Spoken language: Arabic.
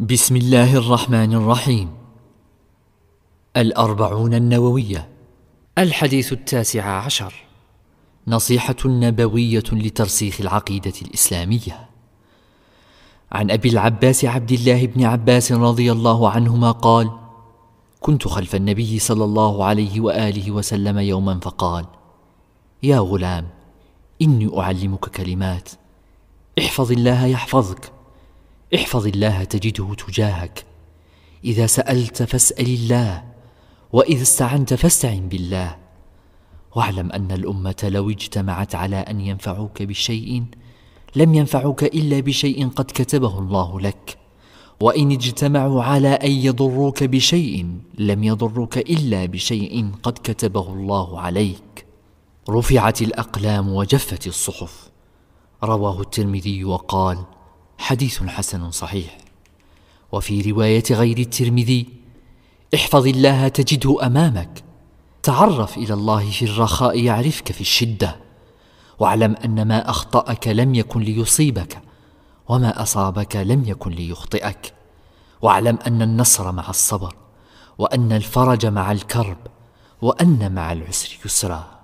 بسم الله الرحمن الرحيم الاربعون النوويه الحديث التاسع عشر نصيحه نبويه لترسيخ العقيده الاسلاميه عن ابي العباس عبد الله بن عباس رضي الله عنهما قال كنت خلف النبي صلى الله عليه واله وسلم يوما فقال يا غلام اني اعلمك كلمات احفظ الله يحفظك احفظ الله تجده تجاهك اذا سالت فاسال الله واذا استعنت فاستعن بالله واعلم ان الامه لو اجتمعت على ان ينفعوك بشيء لم ينفعوك الا بشيء قد كتبه الله لك وان اجتمعوا على ان يضروك بشيء لم يضروك الا بشيء قد كتبه الله عليك رفعت الاقلام وجفت الصحف رواه الترمذي وقال حديث حسن صحيح وفي روايه غير الترمذي احفظ الله تجده امامك تعرف الى الله في الرخاء يعرفك في الشده واعلم ان ما اخطاك لم يكن ليصيبك وما اصابك لم يكن ليخطئك واعلم ان النصر مع الصبر وان الفرج مع الكرب وان مع العسر يسرا